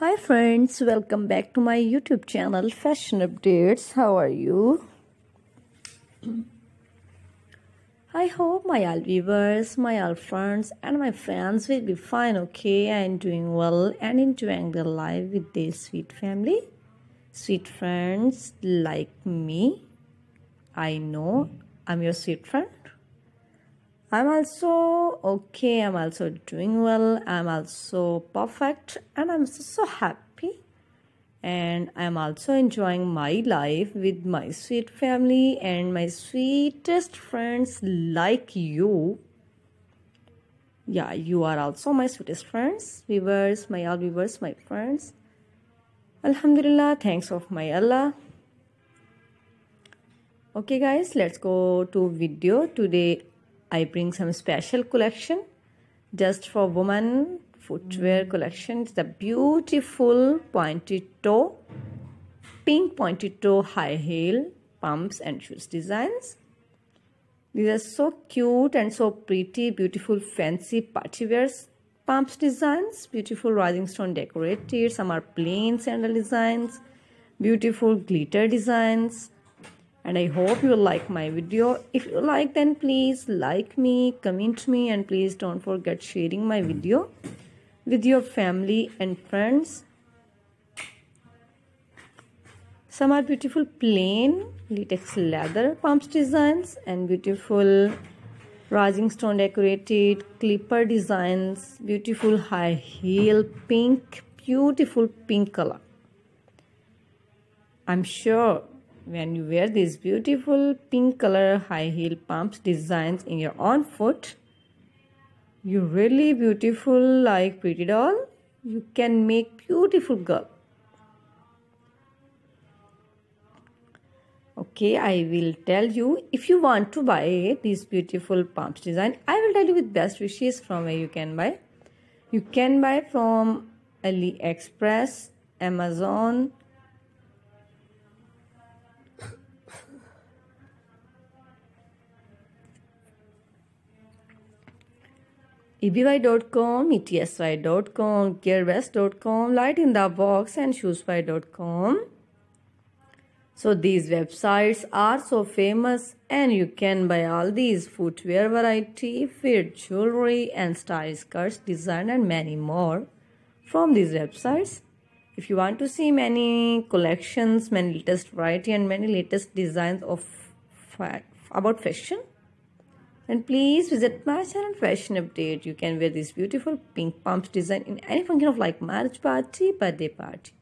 Hi friends, welcome back to my YouTube channel Fashion Updates. How are you? I hope my all viewers, my all friends and my fans will be fine, okay, and doing well and enjoying their life with their sweet family, sweet friends like me. I know I'm your sweet friend I'm also okay, I'm also doing well, I'm also perfect, and I'm so happy. And I'm also enjoying my life with my sweet family and my sweetest friends like you. Yeah, you are also my sweetest friends, viewers, my all viewers, my friends. Alhamdulillah, thanks of my Allah okay guys let's go to video today I bring some special collection just for woman footwear collection. It's a beautiful pointed toe, pink pointed toe high heel, pumps and shoes designs. These are so cute and so pretty, beautiful fancy party wears pumps designs, beautiful rising stone decorated, some are plain sandal designs, beautiful glitter designs and I hope you like my video. If you like then please like me, comment me and please don't forget sharing my video with your family and friends. Some are beautiful plain latex leather pumps designs and beautiful rising stone decorated clipper designs, beautiful high heel pink, beautiful pink color. I'm sure when you wear these beautiful pink color high heel pumps designs in your own foot you really beautiful like pretty doll you can make beautiful girl okay i will tell you if you want to buy this beautiful pumps design i will tell you with best wishes from where you can buy you can buy from aliexpress amazon eby.com, etsy.com, Gearbest.com, lightinthebox and shoespy.com. So these websites are so famous and you can buy all these footwear variety, fit jewelry and stylish skirts design and many more from these websites. If you want to see many collections, many latest variety and many latest designs of about fashion, and please visit my channel fashion update. You can wear this beautiful pink pumps design in any function of like marriage party, birthday party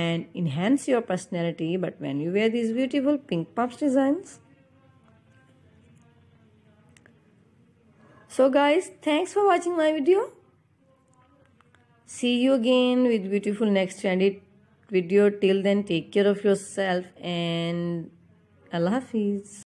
and enhance your personality. But when you wear these beautiful pink pumps designs, So guys, thanks for watching my video. See you again with beautiful next trendy video. Till then, take care of yourself and Allah Hafiz.